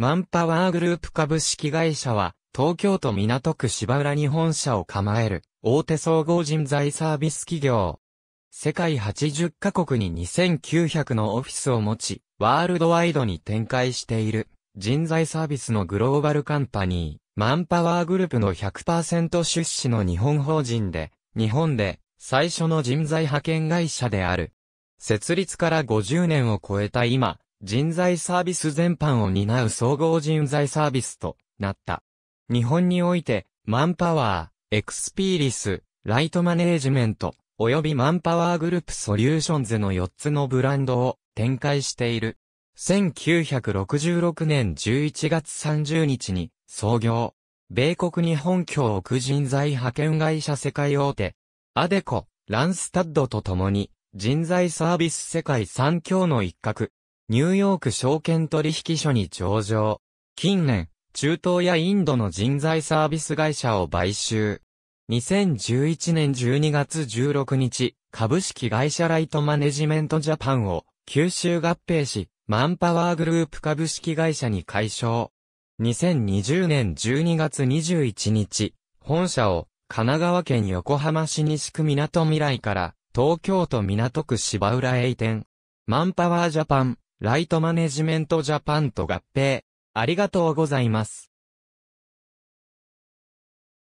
マンパワーグループ株式会社は、東京都港区芝浦に本社を構える、大手総合人材サービス企業。世界80カ国に2900のオフィスを持ち、ワールドワイドに展開している、人材サービスのグローバルカンパニー、マンパワーグループの100%出資の日本法人で、日本で最初の人材派遣会社である。設立から50年を超えた今、人材サービス全般を担う総合人材サービスとなった。日本において、マンパワー、エクスピーリス、ライトマネージメント、及びマンパワーグループソリューションズの4つのブランドを展開している。1966年11月30日に創業。米国日本共を置人材派遣会社世界大手。アデコ、ランスタッドと共に人材サービス世界三強の一角。ニューヨーク証券取引所に上場。近年、中東やインドの人材サービス会社を買収。2011年12月16日、株式会社ライトマネジメントジャパンを吸収合併し、マンパワーグループ株式会社に解消。2020年12月21日、本社を神奈川県横浜市西区港未来から東京都港区芝浦へ移転。マンパワージャパンライトマネジメントジャパンと合併。ありがとうございます。